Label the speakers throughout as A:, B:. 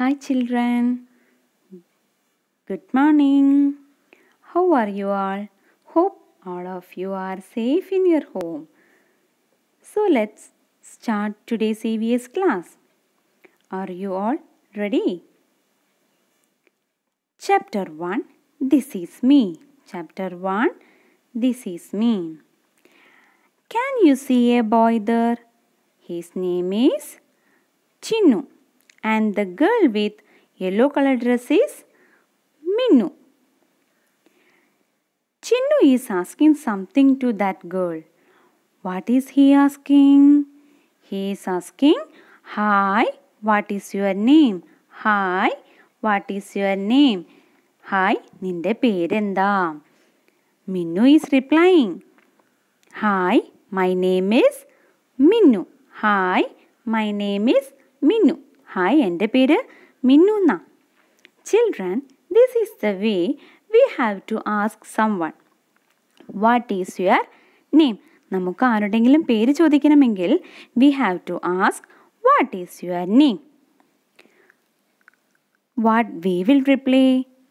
A: Hi children. Good morning. How are you all? Hope all of you are safe in your home. So let's start today's AVS class. Are you all ready? Chapter 1 This is me. Chapter 1 This is me. Can you see a boy there? His name is Chinu and the girl with yellow color dress is Minnu. Chinnu is asking something to that girl. What is he asking? He is asking, Hi, what is your name? Hi, what is your name? Hi, നിന്റെ പേരെന്താ Minnu is replying. Hi, my name is Minnu. Hi, my name is Minnu. Hi എൻ്റെ പേര് മിന്നു ന children this is the way we have to ask someone what is your name നമുക്ക് ആരുടെങ്കിലും പേര് ചോദിക്കണമെങ്കിൽ we have to ask what is your name what we will reply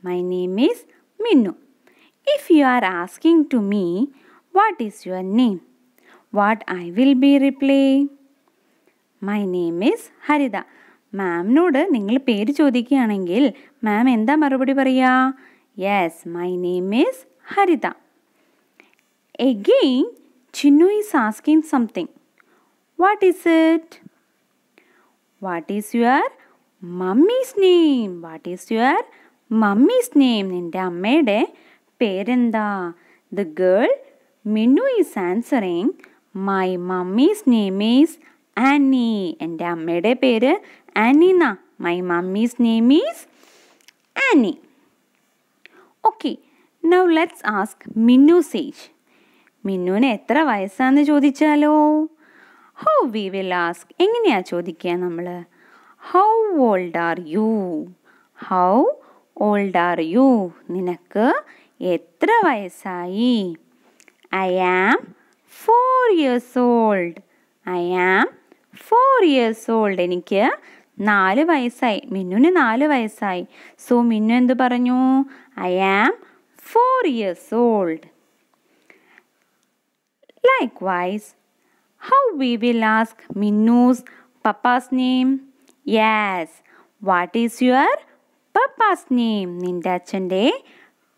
A: my name is Minnu if you are asking to me what is your name what I will be reply my name is Haritha മാമിനോട് നിങ്ങൾ പേര് ചോദിക്കുകയാണെങ്കിൽ ma'am എന്താ മറുപടി പറയുക yes my name is Haritha again Chinnu is asking something what is it what is your mummy's name what is your mummy's name നിൻ്റെ അമ്മയുടെ പേരെന്താ the girl Minnu is answering my mummy's name is Annie എൻ്റെ അമ്മയുടെ പേര് ആനി ആനിന my mummy's name is Annie okay now let's ask Minnu സേജ് മിന്നുവിന് എത്ര വയസ്സാന്ന് ചോദിച്ചാലോ ഹൗ വി വിൽ ആസ്ക് എങ്ങനെയാ ചോദിക്കുക നമ്മൾ how old are you how old are you നിനക്ക് എത്ര വയസ്സായി I am four years old I am four years old എനിക്ക് നാല് വയസ്സായി മിന്നുന് നാല് വയസ്സായി സോ മിന്നു എന്ത് പറഞ്ഞു I am four years old likewise how we will ask Minnu's papa's name yes what is your papa's name നിൻ്റെ അച്ഛൻ്റെ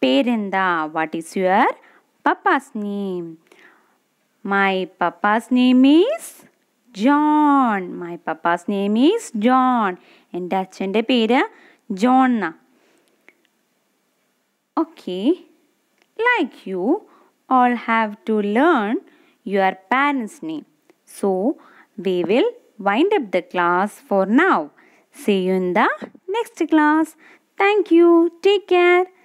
A: പേരെന്താ what is your papa's name my papa's name is John. My papa's name is John. And that's in the John. Okay. Like you all have to learn your parents' name. So we will wind up the class for now. See you in the next class. Thank you. Take care.